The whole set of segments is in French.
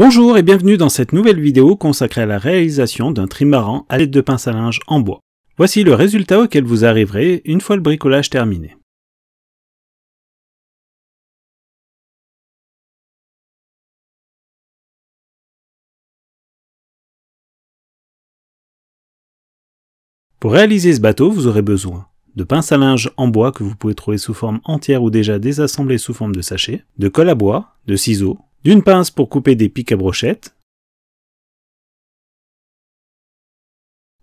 Bonjour et bienvenue dans cette nouvelle vidéo consacrée à la réalisation d'un trimaran à l'aide de pince à linge en bois. Voici le résultat auquel vous arriverez une fois le bricolage terminé. Pour réaliser ce bateau, vous aurez besoin de pinces à linge en bois que vous pouvez trouver sous forme entière ou déjà désassemblée sous forme de sachet, de colle à bois, de ciseaux, d'une pince pour couper des pics à brochettes,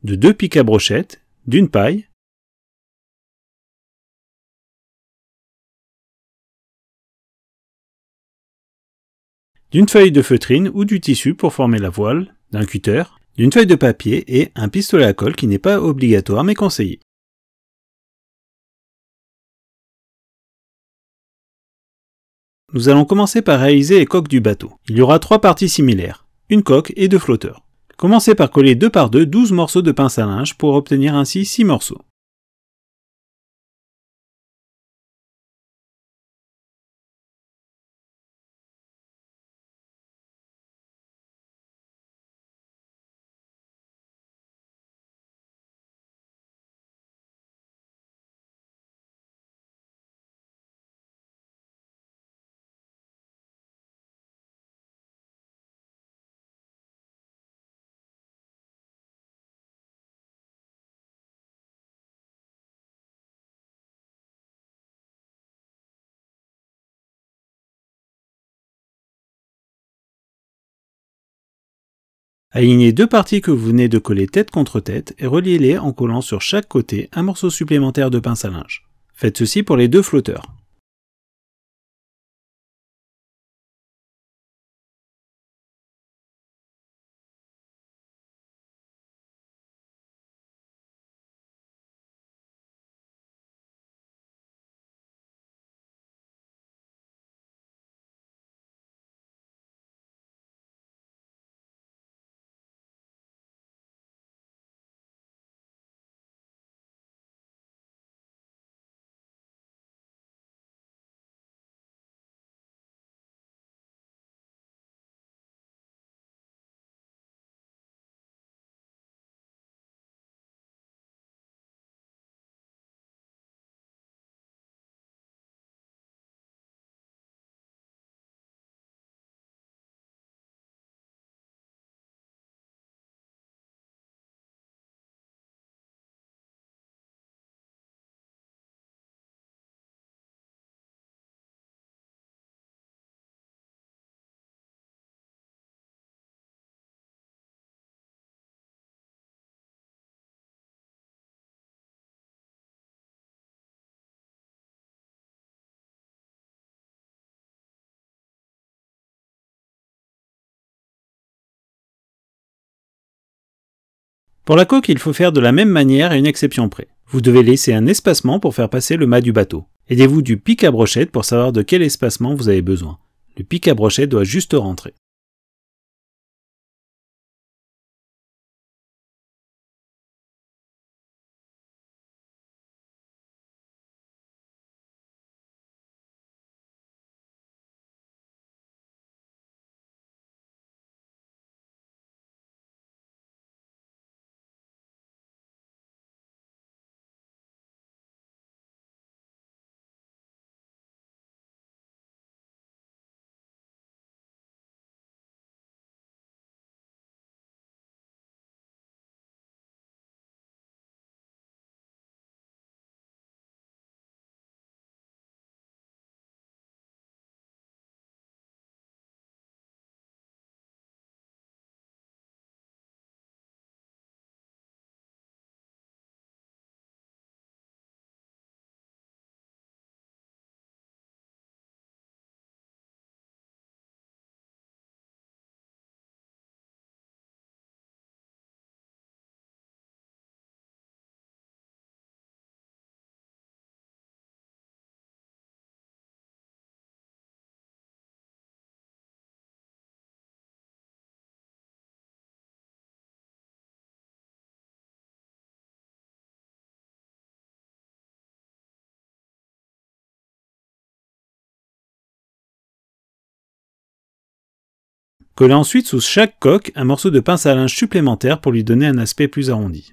de deux pics à brochettes, d'une paille, d'une feuille de feutrine ou du tissu pour former la voile, d'un cutter, d'une feuille de papier et un pistolet à colle qui n'est pas obligatoire mais conseillé. Nous allons commencer par réaliser les coques du bateau. Il y aura trois parties similaires, une coque et deux flotteurs. Commencez par coller deux par deux 12 morceaux de pince à linge pour obtenir ainsi 6 morceaux. Alignez deux parties que vous venez de coller tête contre tête et reliez-les en collant sur chaque côté un morceau supplémentaire de pince à linge. Faites ceci pour les deux flotteurs. Pour la coque, il faut faire de la même manière à une exception près. Vous devez laisser un espacement pour faire passer le mât du bateau. Aidez-vous du pic à brochette pour savoir de quel espacement vous avez besoin. Le pic à brochette doit juste rentrer. Collez ensuite sous chaque coque un morceau de pince à linge supplémentaire pour lui donner un aspect plus arrondi.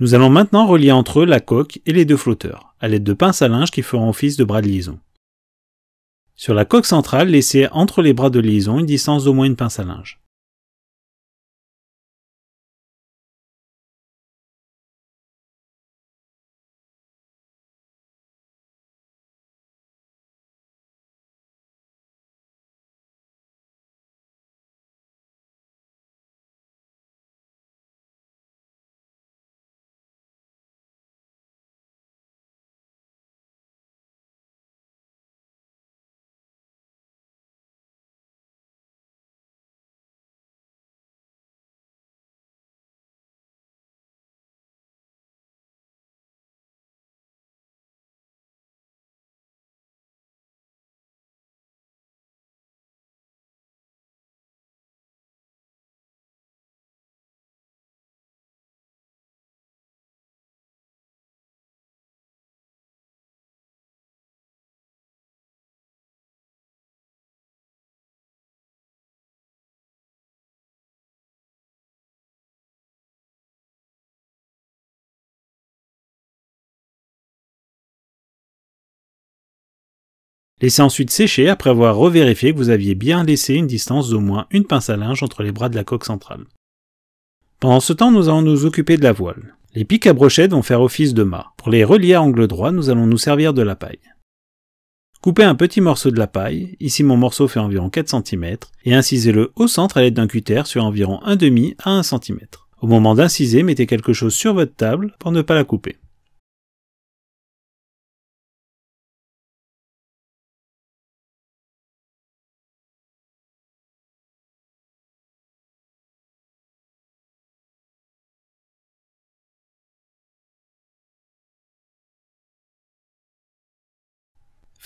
Nous allons maintenant relier entre eux la coque et les deux flotteurs, à l'aide de pinces à linge qui feront office de bras de liaison. Sur la coque centrale, laissez entre les bras de liaison une distance d'au moins une pince à linge. Laissez ensuite sécher après avoir revérifié que vous aviez bien laissé une distance d'au moins une pince à linge entre les bras de la coque centrale. Pendant ce temps, nous allons nous occuper de la voile. Les pics à brochettes vont faire office de mât. Pour les relier à angle droit, nous allons nous servir de la paille. Coupez un petit morceau de la paille, ici mon morceau fait environ 4 cm, et incisez-le au centre à l'aide d'un cutter sur environ 1,5 à 1 cm. Au moment d'inciser, mettez quelque chose sur votre table pour ne pas la couper.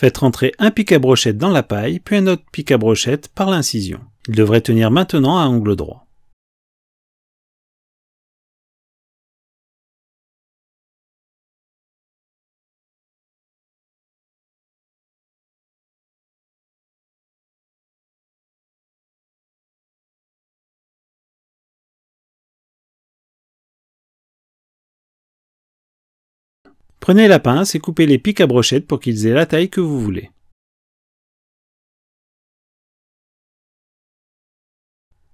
Faites rentrer un pic à brochette dans la paille, puis un autre pic à brochette par l'incision. Il devrait tenir maintenant à angle droit. Prenez la pince et coupez les pics à brochette pour qu'ils aient la taille que vous voulez.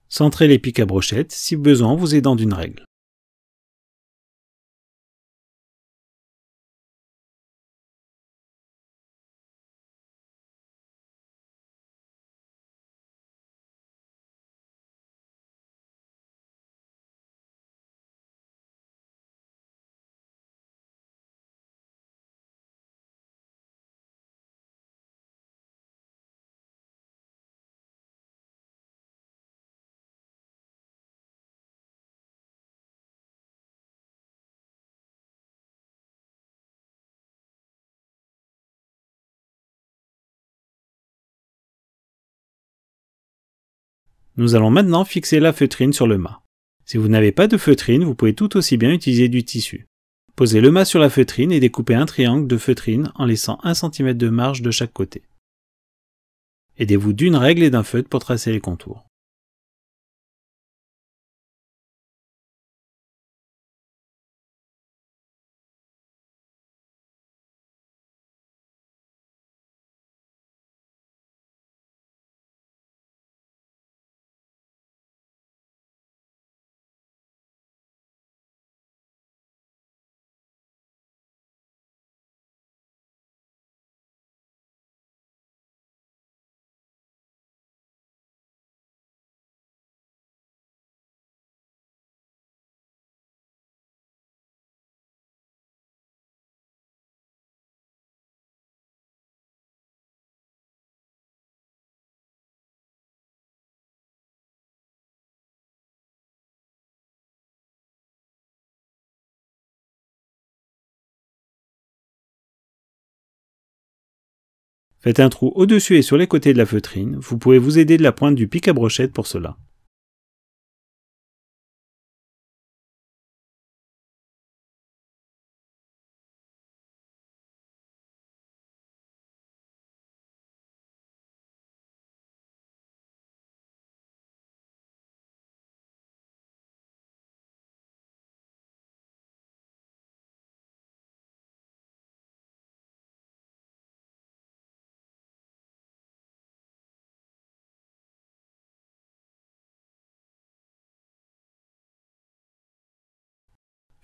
Centrez les pics à brochette si besoin vous aidant d'une règle. Nous allons maintenant fixer la feutrine sur le mât. Si vous n'avez pas de feutrine, vous pouvez tout aussi bien utiliser du tissu. Posez le mât sur la feutrine et découpez un triangle de feutrine en laissant 1 cm de marge de chaque côté. Aidez-vous d'une règle et d'un feutre pour tracer les contours. Faites un trou au-dessus et sur les côtés de la feutrine, vous pouvez vous aider de la pointe du pic à brochette pour cela.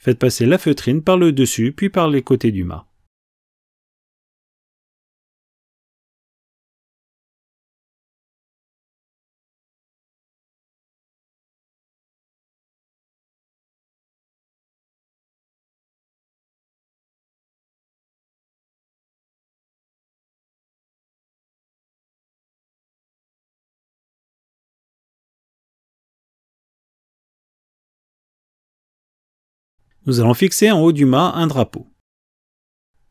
Faites passer la feutrine par le dessus puis par les côtés du mât. nous allons fixer en haut du mât un drapeau.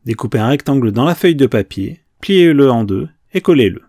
Découpez un rectangle dans la feuille de papier, pliez-le en deux et collez-le.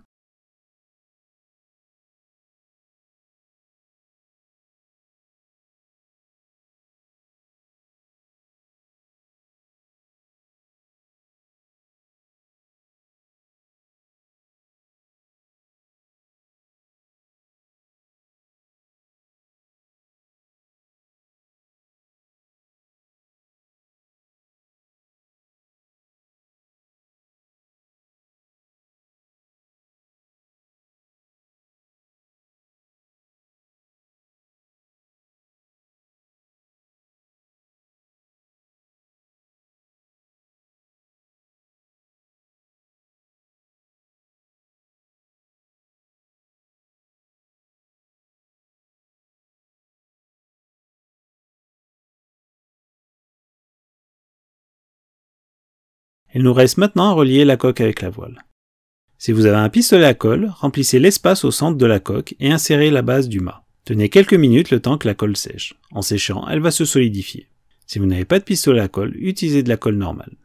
Il nous reste maintenant à relier la coque avec la voile. Si vous avez un pistolet à colle, remplissez l'espace au centre de la coque et insérez la base du mât. Tenez quelques minutes le temps que la colle sèche. En séchant, elle va se solidifier. Si vous n'avez pas de pistolet à colle, utilisez de la colle normale.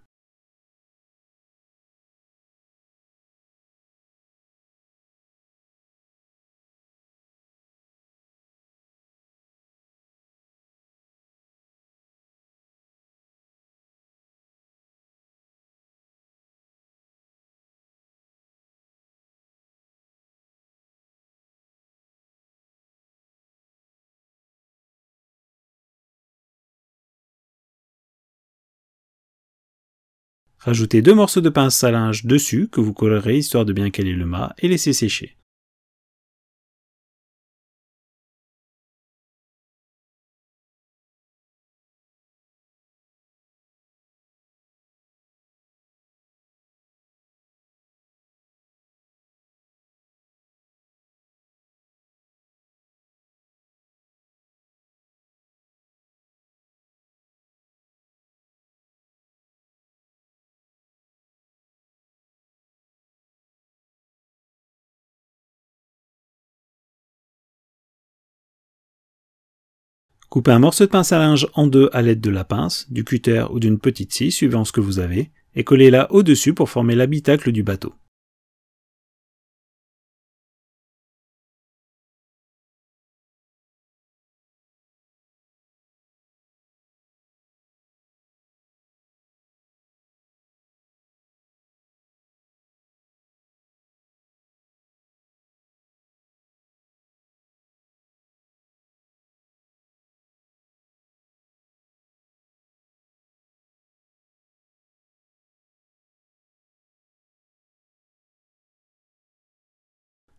Rajoutez deux morceaux de pince à linge dessus que vous collerez histoire de bien caler le mât et laissez sécher. Coupez un morceau de pince à linge en deux à l'aide de la pince, du cutter ou d'une petite scie suivant ce que vous avez, et collez-la au-dessus pour former l'habitacle du bateau.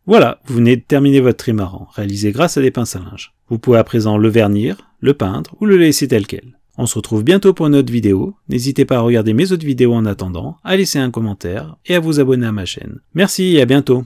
Voilà, vous venez de terminer votre trimaran, réalisé grâce à des pinces à linge. Vous pouvez à présent le vernir, le peindre ou le laisser tel quel. On se retrouve bientôt pour une autre vidéo. N'hésitez pas à regarder mes autres vidéos en attendant, à laisser un commentaire et à vous abonner à ma chaîne. Merci et à bientôt